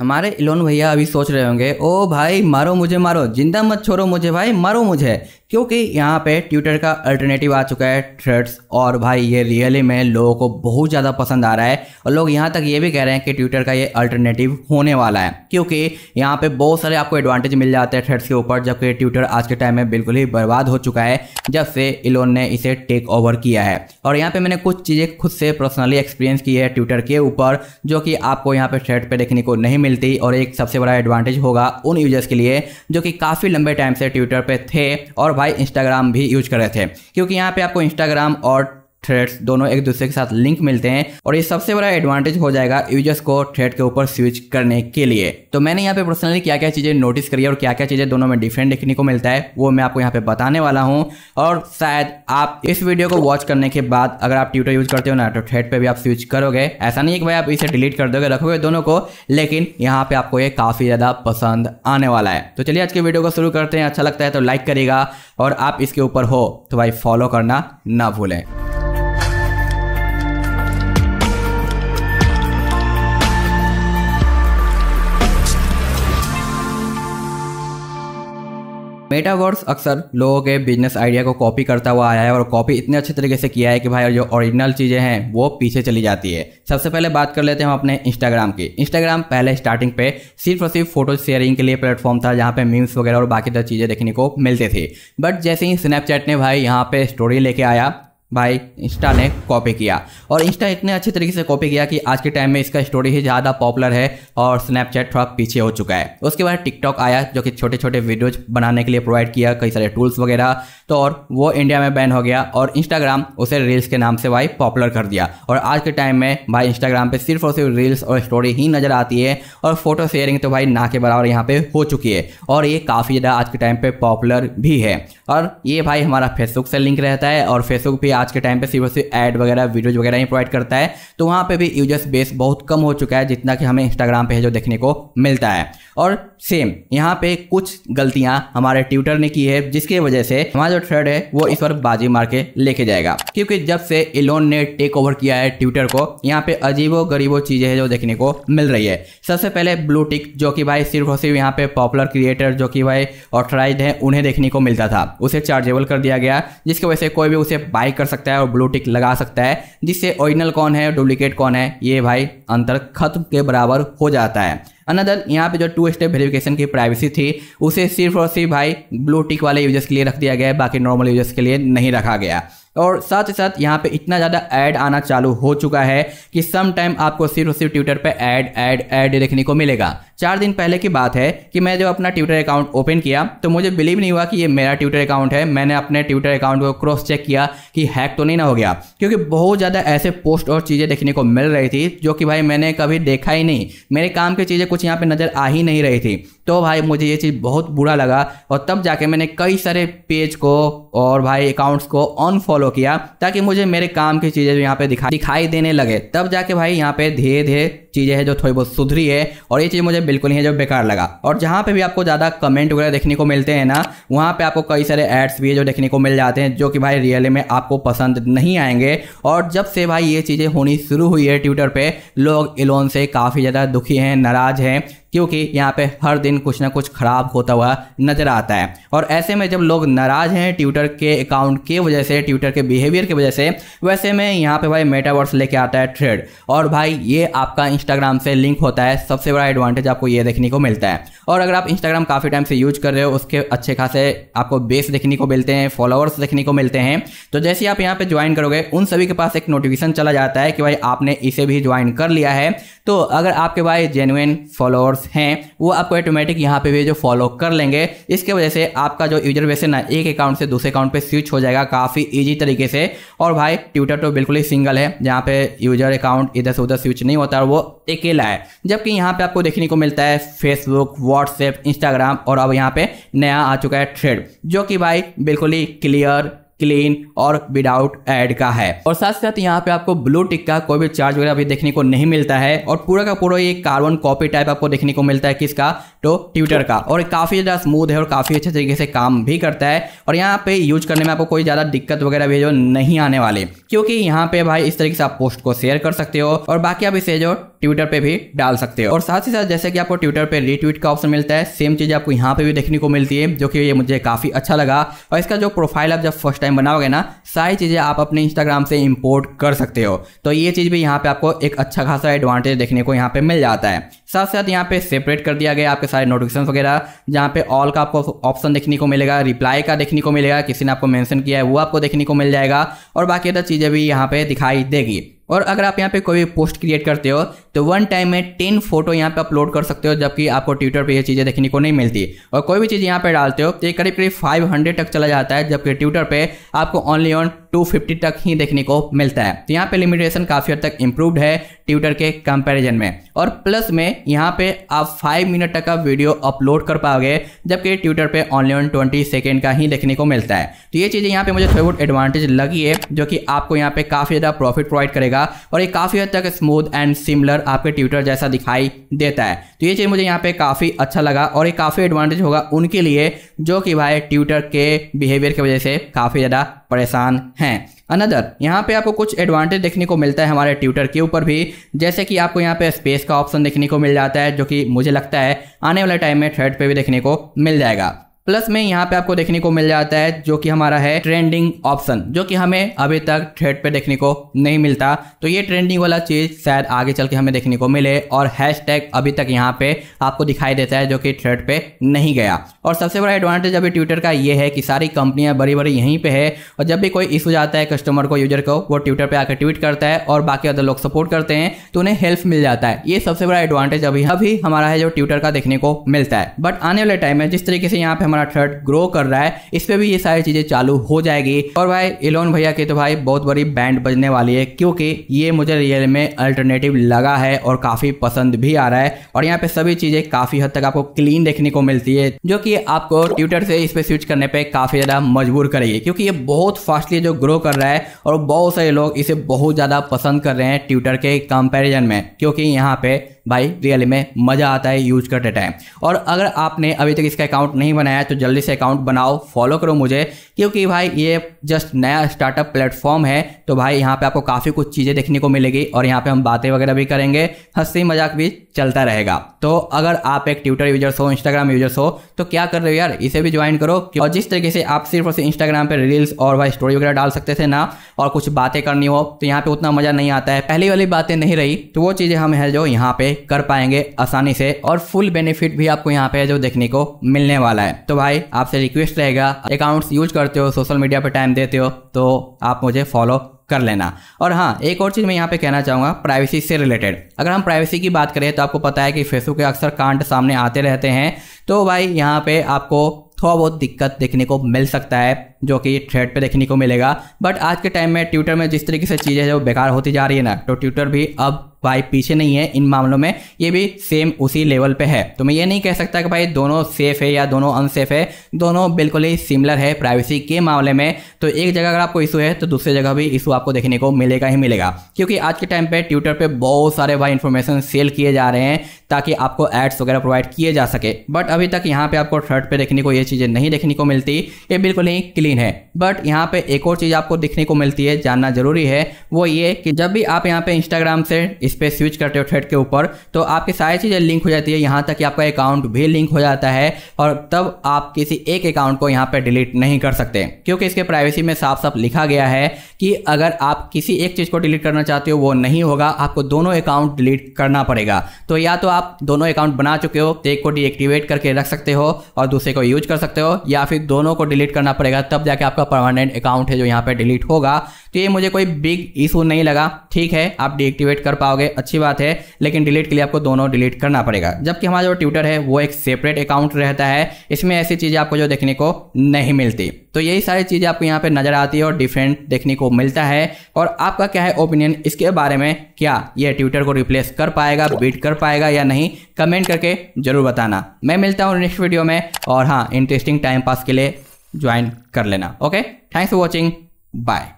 हमारे इलोन भैया अभी सोच रहे होंगे ओ भाई मारो मुझे मारो जिंदा मत छोड़ो मुझे भाई मारो मुझे क्योंकि यहाँ पे ट्विटर का अल्टरनेटिव आ चुका है थ्रेड्स और भाई ये रियली में लोगों को बहुत ज़्यादा पसंद आ रहा है और लोग यहाँ तक ये भी कह रहे हैं कि ट्विटर का ये अल्टरनेटिव होने वाला है क्योंकि यहाँ पे बहुत सारे आपको एडवांटेज मिल जाते हैं थ्रेड्स के ऊपर जबकि ट्विटर आज के टाइम में बिल्कुल ही बर्बाद हो चुका है जब से इलोन ने इसे टेक ओवर किया है और यहाँ पर मैंने कुछ चीज़ें खुद से पर्सनली एक्सपीरियंस की है ट्विटर के ऊपर जो कि आपको यहाँ पर थ्रेड पर देखने को नहीं मिलती और एक सबसे बड़ा एडवांटेज होगा उन यूजर्स के लिए जो कि काफ़ी लंबे टाइम से ट्विटर पर थे और भाई इंस्टाग्राम भी यूज कर रहे थे क्योंकि यहाँ पर आपको इंस्टाग्राम और थ्रेड्स दोनों एक दूसरे के साथ लिंक मिलते हैं और ये सबसे बड़ा एडवांटेज हो जाएगा यूजर्स को थ्रेड के ऊपर स्विच करने के लिए तो मैंने यहाँ पे पर्सनली क्या क्या चीज़ें नोटिस करी है और क्या क्या चीज़ें दोनों में डिफरेंट देखने को मिलता है वो मैं आपको यहाँ पे बताने वाला हूँ और शायद आप इस वीडियो को वॉच करने के बाद अगर आप ट्विटर यूज करते हो ना तो थ्रेड पर भी आप स्विच करोगे ऐसा नहीं है कि भाई आप इसे डिलीट कर दोगे रखोगे दोनों को लेकिन यहाँ पे आपको ये काफ़ी ज़्यादा पसंद आने वाला है तो चलिए आज के वीडियो को शुरू करते हैं अच्छा लगता है तो लाइक करेगा और आप इसके ऊपर हो तो भाई फॉलो करना ना भूलें मेटावर्स अक्सर लोगों के बिजनेस आइडिया को कॉपी करता हुआ आया है और कॉपी इतने अच्छे तरीके से किया है कि भाई जो ओरिजिनल चीज़ें हैं वो पीछे चली जाती है सबसे पहले बात कर लेते हैं हम अपने इंस्टाग्राम की इंस्टाग्राम पहले स्टार्टिंग पे सिर्फ और सिर्फ फोटो शेयरिंग के लिए प्लेटफॉर्म था जहाँ पे मीम्स वगैरह और बाकी तरह चीज़ें देखने को मिलती थी बट जैसे ही स्नैपचैट ने भाई यहाँ पे स्टोरी लेके आया भाई इंस्टा ने कॉपी किया और इंस्टा इतने अच्छे तरीके से कॉपी किया कि आज के टाइम में इसका स्टोरी ही ज़्यादा पॉपुलर है और स्नैपचैट थोड़ा पीछे हो चुका है उसके बाद टिकटॉक आया जो कि छोटे छोटे वीडियोज बनाने के लिए प्रोवाइड किया कई सारे टूल्स वगैरह तो और वो इंडिया में बैन हो गया और इंस्टाग्राम उसे रील्स के नाम से भाई पॉपुलर कर दिया और आज के टाइम में भाई इंस्टाग्राम पर सिर्फ और सिर्फ रील्स और स्टोरी ही नज़र आती है और फोटो शेयरिंग तो भाई ना के बराबर यहाँ पर हो चुकी है और ये काफ़ी ज़्यादा आज के टाइम पर पॉपुलर भी है और ये भाई हमारा फेसबुक से लिंक रहता है और फेसबुक भी आज के टाइम पे सिर्फ सिर्फ एड वगैरह वीडियोज वगैरह ही प्रोवाइड करता है तो वहाँ पे भी यूजर्स बेस बहुत कम हो चुका है जितना कि हमें इंस्टाग्राम पे है जो देखने को मिलता है और सेम यहाँ पे कुछ गलतियाँ हमारे ट्विटर ने की है जिसकी वजह से हमारा जो थ्रेड है वो इस पर बाजी मार के लेके जाएगा क्योंकि जब से इलोन ने टेक ओवर किया है ट्विटर को यहाँ पे अजीबो गरीबो चीज़ें जो देखने को मिल रही है सबसे पहले ब्लू टिक जो कि भाई सिर्फ और सिर्फ यहाँ पे पॉपुलर क्रिएटर जो कि भाई ऑथराइज है उन्हें देखने को मिलता था उसे चार्जेबल कर दिया गया जिसकी वजह से कोई भी उसे बाई कर सकता है और ब्लू टिक लगा सकता है जिससे ओरिजिनल कौन है डुप्लीकेट कौन है ये भाई अंतर खत्म के बराबर हो जाता है अनदर यहाँ पे जो टू स्टेप वेरिफिकेशन की प्राइवेसी थी उसे सिर्फ और सिर्फ भाई ब्लू टिक वाले यूजर्स के लिए रख दिया गया है बाकी नॉर्मल यूजर्स के लिए नहीं रखा गया और साथ ही साथ यहाँ पे इतना ज़्यादा ऐड आना चालू हो चुका है कि सम टाइम आपको सिर्फ और सिर्फ ट्विटर पर ऐड ऐड ऐड देखने को मिलेगा चार दिन पहले की बात है कि मैं जब अपना ट्विटर अकाउंट ओपन किया तो मुझे बिलीव नहीं हुआ कि ये मेरा ट्विटर अकाउंट है मैंने अपने ट्विटर अकाउंट को क्रॉस चेक किया कि हैक तो नहीं ना हो गया क्योंकि बहुत ज़्यादा ऐसे पोस्ट और चीज़ें देखने को मिल रही थी जो कि भाई मैंने कभी देखा ही नहीं मेरे काम की चीज़ें कुछ यहाँ पर नज़र आ ही नहीं रही थी तो भाई मुझे ये चीज़ बहुत बुरा लगा और तब जाके मैंने कई सारे पेज को और भाई अकाउंट्स को अनफॉलो किया ताकि मुझे मेरे काम की चीज़ें जो यहाँ पे दिखा दिखाई देने लगे तब जाके भाई यहाँ पे धीरे धीरे चीज़ें हैं जो थोड़ी बहुत सुधरी है और ये चीज़ मुझे बिल्कुल ही है जो बेकार लगा और जहाँ पे भी आपको ज़्यादा कमेंट वगैरह देखने को मिलते हैं ना वहाँ पे आपको कई सारे एड्स भी है जो देखने को मिल जाते हैं जो कि भाई रियली में आपको पसंद नहीं आएंगे और जब से भाई ये चीज़ें होनी शुरू हुई है ट्विटर पर लोग इलोन से काफ़ी ज़्यादा दुखी हैं नाराज़ हैं क्योंकि यहाँ पे हर दिन कुछ ना कुछ खराब होता हुआ नजर आता है और ऐसे में जब लोग नाराज हैं ट्विटर के अकाउंट के वजह से ट्विटर के बिहेवियर की वजह से वैसे में यहाँ पे भाई मेटावर्स लेके आता है ट्रेड और भाई ये आपका इंस्टाग्राम से लिंक होता है सबसे बड़ा एडवांटेज आपको ये देखने को मिलता है और अगर आप इंस्टाग्राम काफ़ी टाइम से यूज कर रहे हो उसके अच्छे खासे आपको बेस देखने को मिलते हैं फॉलोअर्स देखने को मिलते हैं तो जैसे आप यहाँ पे ज्वाइन करोगे उन सभी के पास एक नोटिफिकेशन चला जाता है कि भाई आपने इसे भी ज्वाइन कर लिया है तो अगर आपके भाई जेनुइन फॉलोअर्स हैं वो आपको ऑटोमेटिक यहाँ पे भी जो फॉलो कर लेंगे इसके वजह से आपका जो यूजर वैसे ना एक अकाउंट से दूसरे अकाउंट पे स्विच हो जाएगा काफ़ी ईजी तरीके से और भाई ट्विटर तो बिल्कुल ही सिंगल है जहाँ पे यूजर अकाउंट इधर से उधर स्विच नहीं होता और वो अकेला है जबकि यहाँ पे आपको देखने को मिलता है फेसबुक व्हाट्सएप इंस्टाग्राम और अब यहाँ पे नया आ चुका है थ्रेड जो कि भाई बिल्कुल ही क्लियर क्लीन और विदाउट एड का है और साथ साथ यहाँ पे आपको ब्लू टिक का कोई भी चार्ज वगैरह अभी देखने को नहीं मिलता है और पूरा का पूरा ये कार्बन कॉपी टाइप आपको देखने को मिलता है किसका तो ट्विटर का और काफ़ी ज़्यादा स्मूथ है और काफ़ी अच्छे तरीके से काम भी करता है और यहाँ पे यूज करने में आपको कोई ज़्यादा दिक्कत वगैरह भी जो नहीं आने वाली क्योंकि यहाँ पे भाई इस तरीके से आप पोस्ट को शेयर कर सकते हो और बाकी आप इसे जो ट्विटर पे भी डाल सकते हो और साथ ही साथ जैसे कि आपको ट्विटर पे रीट्वीट का ऑप्शन मिलता है सेम चीज़ आपको यहाँ पे भी देखने को मिलती है जो कि ये मुझे काफ़ी अच्छा लगा और इसका जो प्रोफाइल आप जब फर्स्ट टाइम बनाओगे ना सारी चीज़ें आप अपने इंस्टाग्राम से इम्पोर्ट कर सकते हो तो ये चीज़ भी यहाँ पे आपको एक अच्छा खासा एडवांटेज देखने को यहाँ पे मिल जाता है साथ साथ यहाँ पे सेपरेट कर दिया गया आपके सारे नोटिफिकेशन वगैरह जहाँ पे ऑल का आपको ऑप्शन देखने को मिलेगा रिप्लाई का देखने को मिलेगा किसी ने आपको मैंशन किया है वो आपको देखने को मिल जाएगा और बाकी अदर चीज़ें भी यहाँ पे दिखाई देगी और अगर आप यहाँ पे कोई भी पोस्ट क्रिएट करते हो तो वन टाइम में टेन फोटो यहाँ पे अपलोड कर सकते हो जबकि आपको ट्विटर पे ये चीज़ें देखने को नहीं मिलती और कोई भी चीज़ यहाँ पे डालते हो तो ये करीब करीब हंड्रेड तक चला जाता है जबकि ट्विटर पे आपको ओनली ऑन 250 तक ही देखने को मिलता है तो यहाँ पे लिमिटेशन काफ़ी हद तक इम्प्रूवड है ट्विटर के कंपैरिजन में और प्लस में यहाँ पे आप 5 मिनट तक का वीडियो अपलोड कर पाओगे जबकि ट्विटर पे ऑनलाइन ट्वेंटी सेकेंड का ही देखने को मिलता है तो ये चीज़ें यहाँ पे मुझे थोड़ी बहुत एडवांटेज लगी है जो कि आपको यहाँ पे काफ़ी ज़्यादा प्रॉफिट प्रोवाइड करेगा और ये काफ़ी हद तक स्मूथ एंड सिमिलर आपके ट्विटर जैसा दिखाई देता है तो ये चीज़ मुझे यहाँ पे काफ़ी अच्छा लगा और ये काफ़ी एडवांटेज होगा उनके लिए जो कि भाई ट्विटर के बिहेवियर की वजह से काफ़ी ज़्यादा परेशान हैं अनदर यहाँ पे आपको कुछ एडवांटेज देखने को मिलता है हमारे ट्विटर के ऊपर भी जैसे कि आपको यहाँ पे स्पेस का ऑप्शन देखने को मिल जाता है जो कि मुझे लगता है आने वाले टाइम में थ्रेड पे भी देखने को मिल जाएगा प्लस में यहाँ पे आपको देखने को मिल जाता है जो कि हमारा है ट्रेंडिंग ऑप्शन जो कि हमें अभी तक थ्रेड पे देखने को नहीं मिलता तो ये ट्रेंडिंग वाला चीज़ शायद आगे चल के हमें देखने को मिले और हैशटैग अभी तक यहाँ पे आपको दिखाई देता है जो कि थ्रेड पे नहीं गया और सबसे बड़ा एडवांटेज अभी ट्विटर का ये है कि सारी कंपनियाँ बड़ी बड़ी यहीं पर है और जब भी कोई इशू जाता है कस्टमर को यूजर को वो ट्विटर पर आकर ट्वीट करता है और बाकी अदर लोग सपोर्ट करते हैं तो उन्हें हेल्प मिल जाता है ये सबसे बड़ा एडवांटेज अभी अभी हमारा है जो ट्विटर का देखने को मिलता है बट आने वाले टाइम में जिस तरीके से यहाँ पे हमारा हमारा थ्रेड ग्रो कर रहा है इस पर भी ये सारी चीज़ें चालू हो जाएगी और भाई इलोन भैया के तो भाई बहुत बड़ी बैंड बजने वाली है क्योंकि ये मुझे रियल में अल्टरनेटिव लगा है और काफ़ी पसंद भी आ रहा है और यहाँ पे सभी चीज़ें काफ़ी हद तक आपको क्लीन देखने को मिलती है जो कि आपको ट्विटर से इस पर स्विच करने पर काफ़ी ज़्यादा मजबूर करेगी क्योंकि ये बहुत फास्टली जो ग्रो कर रहा है और बहुत सारे लोग इसे बहुत ज़्यादा पसंद कर रहे हैं ट्विटर के कंपेरिजन में क्योंकि यहाँ पे भाई रियली में मज़ा आता है यूज करते टाइम और अगर आपने अभी तक इसका अकाउंट नहीं बनाया तो जल्दी से अकाउंट बनाओ फॉलो करो मुझे क्योंकि भाई ये जस्ट नया स्टार्टअप प्लेटफॉर्म है तो भाई यहाँ पे आपको काफ़ी कुछ चीज़ें देखने को मिलेगी और यहाँ पे हम बातें वगैरह भी करेंगे हंसी मजाक भी चलता रहेगा तो अगर आप एक ट्विटर यूजर्स हो इंस्टाग्राम यूजर्स हो तो क्या कर रहे हो यार इसे भी ज्वाइन करो और जिस तरीके से आप सिर्फ और इंस्टाग्राम पर रील्स और वह स्टोरी वगैरह डाल सकते थे ना और कुछ बातें करनी हो तो यहाँ पे उतना मजा नहीं आता है पहली वाली बातें नहीं रही तो वो चीज़ें हम है जो यहाँ पे कर पाएंगे आसानी से और फुल बेनिफिट भी आपको यहाँ पे जो देखने को मिलने वाला है तो भाई आपसे रिक्वेस्ट रहेगा अकाउंट्स यूज करते हो सोशल मीडिया पर टाइम देते हो तो आप मुझे फॉलो कर लेना और हाँ एक और चीज़ मैं यहाँ पे कहना चाहूँगा प्राइवेसी से रिलेटेड अगर हम प्राइवेसी की बात करें तो आपको पता है कि फेसबुक के अक्सर कांड सामने आते रहते हैं तो भाई यहाँ पे आपको थोड़ा बहुत दिक्कत देखने को मिल सकता है जो कि थ्रेड पे देखने को मिलेगा बट आज के टाइम में ट्विटर में जिस तरीके से चीज़ें जो बेकार होती जा रही है ना तो ट्विटर भी अब भाई पीछे नहीं है इन मामलों में ये भी सेम उसी लेवल पे है तो मैं ये नहीं कह सकता कि भाई दोनों सेफ है या दोनों अनसेफ है दोनों बिल्कुल ही सिमिलर है प्राइवेसी के मामले में तो एक जगह अगर आपको इशू है तो दूसरी जगह भी इशू आपको देखने को मिलेगा ही मिलेगा क्योंकि आज के टाइम पे ट्विटर पे बहुत सारे भाई इन्फॉर्मेशन सेल किए जा रहे हैं ताकि आपको एड्स वगैरह प्रोवाइड किए जा सके बट अभी तक यहाँ पे आपको थर्ड पे देखने को ये चीज़ें नहीं देखने को मिलती ये बिल्कुल ही क्लीन है बट यहाँ पे एक और चीज़ आपको देखने को मिलती है जानना जरूरी है वो ये कि जब भी आप यहाँ पे इंस्टाग्राम से इस पर स्विच करते हो थ्रेड के ऊपर तो आपकी सारी चीज़ें लिंक हो जाती है यहाँ तक कि आपका अकाउंट भी लिंक हो जाता है और तब आप किसी एक अकाउंट को यहाँ पर डिलीट नहीं कर सकते क्योंकि इसके प्राइवेसी में साफ साफ लिखा गया है कि अगर आप किसी एक चीज़ को डिलीट करना चाहते हो वो नहीं होगा आपको दोनों अकाउंट डिलीट करना पड़ेगा तो या तो आप दोनों अकाउंट बना चुके हो तो एक को डीएक्टिवेट करके रख सकते हो और दूसरे को यूज कर सकते हो या फिर दोनों को डिलीट करना पड़ेगा तब जाके आपका परमानेंट अकाउंट है जो यहाँ पर डिलीट होगा तो ये मुझे कोई बिग इशू नहीं लगा ठीक है आप डीएक्टिवेट कर पाओगे जाओगे अच्छी बात है लेकिन डिलीट के लिए आपको दोनों डिलीट करना पड़ेगा जबकि हमारा जो ट्विटर है वो एक सेपरेट अकाउंट रहता है इसमें ऐसी चीज़ें आपको जो देखने को नहीं मिलती तो यही सारी चीज़ें आपको यहाँ पे नज़र आती है और डिफरेंट देखने को मिलता है और आपका क्या है ओपिनियन इसके बारे में क्या ये ट्विटर को रिप्लेस कर पाएगा बीट कर पाएगा या नहीं कमेंट करके ज़रूर बताना मैं मिलता हूँ नेक्स्ट वीडियो में और हाँ इंटरेस्टिंग टाइम पास के लिए ज्वाइन कर लेना okay thanks for watching bye